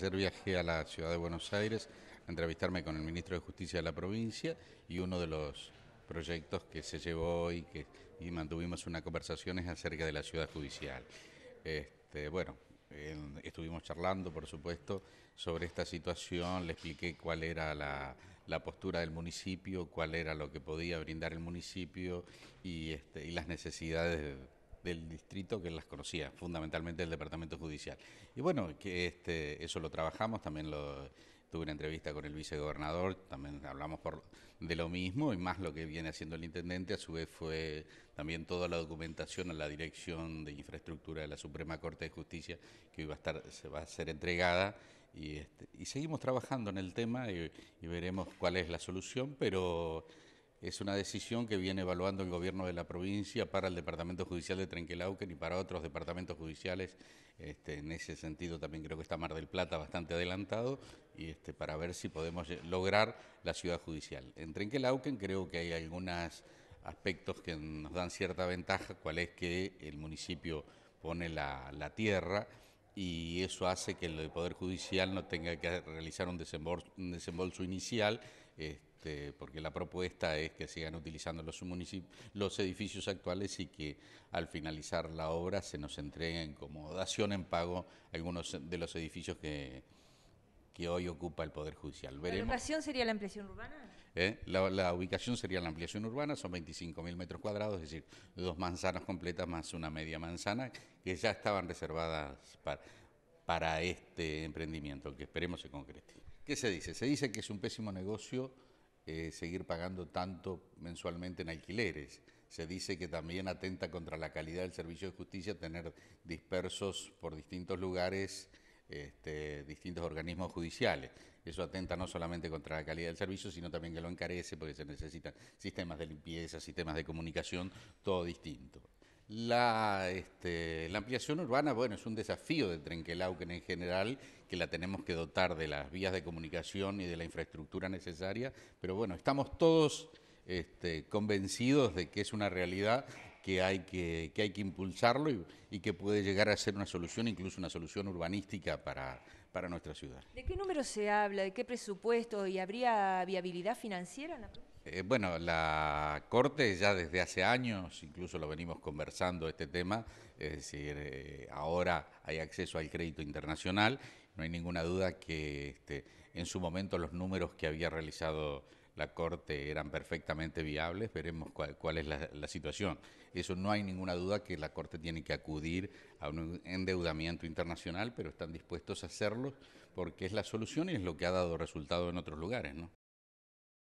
Ayer viajé a la ciudad de Buenos Aires a entrevistarme con el ministro de Justicia de la provincia y uno de los proyectos que se llevó y que y mantuvimos una conversación es acerca de la ciudad judicial. Este, bueno, estuvimos charlando, por supuesto, sobre esta situación, le expliqué cuál era la, postura del municipio, cuál era lo que podía brindar el municipio y, este, las necesidades. De, del distrito que las conocía, fundamentalmente el Departamento Judicial. Y bueno, que este, eso lo trabajamos, también lo, tuve una entrevista con el vicegobernador, también hablamos por, de lo mismo y más lo que viene haciendo el intendente, a su vez fue también toda la documentación a la Dirección de Infraestructura de la Suprema Corte de Justicia que iba a estar, se va a ser entregada y, este, seguimos trabajando en el tema y, y veremos cuál es la solución, pero... Es una decisión que viene evaluando el gobierno de la provincia para el Departamento Judicial de Trenquelauquen y para otros departamentos judiciales. Este, en ese sentido también creo que está Mar del Plata bastante adelantado y este, para ver si podemos eh, lograr la ciudad judicial. En Trenquelauquen creo que hay algunos aspectos que nos dan cierta ventaja, cual es que el municipio pone la, tierra y eso hace que el Poder Judicial no tenga que realizar un desembolso, inicial. Este, este, porque la propuesta es que sigan utilizando los, los edificios actuales y que al finalizar la obra se nos entreguen como dación en pago algunos de los edificios que, que hoy ocupa el Poder Judicial. ¿La ubicación sería la ampliación urbana? ¿Eh? La, ubicación sería la ampliación urbana, son 25.000 metros cuadrados, es decir, dos manzanas completas más una media manzana, que ya estaban reservadas para, para este emprendimiento, que esperemos se concrete. ¿Qué se dice? Se dice que es un pésimo negocio eh, seguir pagando tanto mensualmente en alquileres. Se dice que también atenta contra la calidad del servicio de justicia tener dispersos por distintos lugares este, distintos organismos judiciales. Eso atenta no solamente contra la calidad del servicio, sino también que lo encarece porque se necesitan sistemas de limpieza, sistemas de comunicación, todo distinto. La, este, la, ampliación urbana, bueno, es un desafío de Trenquelauquen en general, que la tenemos que dotar de las vías de comunicación y de la infraestructura necesaria, pero bueno, estamos todos este, convencidos de que es una realidad que hay que, hay que impulsarlo y, que puede llegar a ser una solución, incluso una solución urbanística para, para nuestra ciudad. ¿De qué número se habla? ¿De qué presupuesto? ¿Y habría viabilidad financiera en la eh, bueno, la Corte ya desde hace años, incluso lo venimos conversando este tema, es decir, eh, ahora hay acceso al crédito internacional, no hay ninguna duda que este, en su momento los números que había realizado la Corte eran perfectamente viables, veremos cuál, es la, la, situación. Eso no hay ninguna duda que la Corte tiene que acudir a un endeudamiento internacional, pero están dispuestos a hacerlo porque es la solución y es lo que ha dado resultado en otros lugares, ¿no?